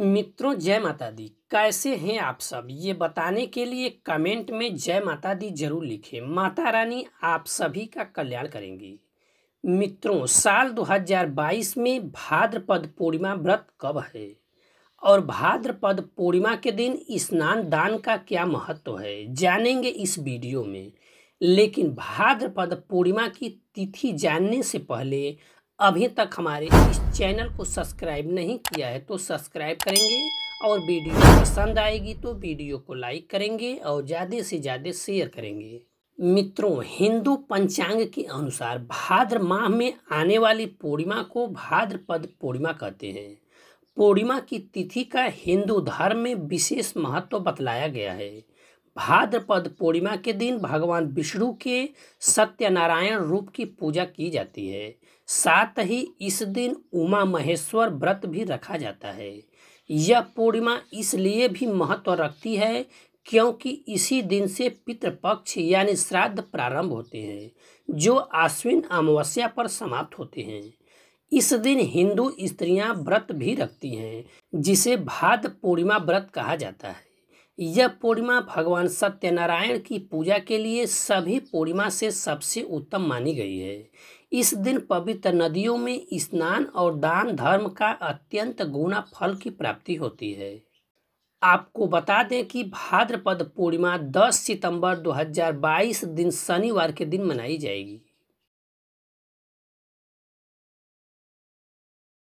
मित्रों जय माता दी कैसे हैं आप सब ये बताने के लिए कमेंट में जय माता दी जरूर लिखें माता रानी आप सभी का कल्याण करेंगी मित्रों साल 2022 में भाद्रपद पूर्णिमा व्रत कब है और भाद्रपद पूर्णिमा के दिन स्नान दान का क्या महत्व है जानेंगे इस वीडियो में लेकिन भाद्रपद पूर्णिमा की तिथि जानने से पहले अभी तक हमारे इस चैनल को सब्सक्राइब नहीं किया है तो सब्सक्राइब करेंगे और वीडियो पसंद आएगी तो वीडियो को लाइक करेंगे और ज़्यादा से ज़्यादा शेयर करेंगे मित्रों हिंदू पंचांग के अनुसार भाद्र माह में आने वाली पूर्णिमा को भाद्रपद पूर्णिमा कहते हैं पूर्णिमा की तिथि का हिंदू धर्म में विशेष महत्व बतलाया गया है भाद्रपद पूर्णिमा के दिन भगवान विष्णु के सत्यनारायण रूप की पूजा की जाती है साथ ही इस दिन उमा महेश्वर व्रत भी रखा जाता है यह पूर्णिमा इसलिए भी महत्व रखती है क्योंकि इसी दिन से पितृपक्ष यानी श्राद्ध प्रारंभ होते हैं जो आश्विन अमावस्या पर समाप्त होते हैं इस दिन हिंदू स्त्रियां व्रत भी रखती हैं जिसे भाद पूर्णिमा व्रत कहा जाता है यह पूर्णिमा भगवान सत्यनारायण की पूजा के लिए सभी पूर्णिमा से सबसे उत्तम मानी गई है इस दिन पवित्र नदियों में स्नान और दान धर्म का अत्यंत गुणा फल की प्राप्ति होती है आपको बता दें कि भाद्रपद पूर्णिमा 10 सितंबर 2022 दिन शनिवार के दिन मनाई जाएगी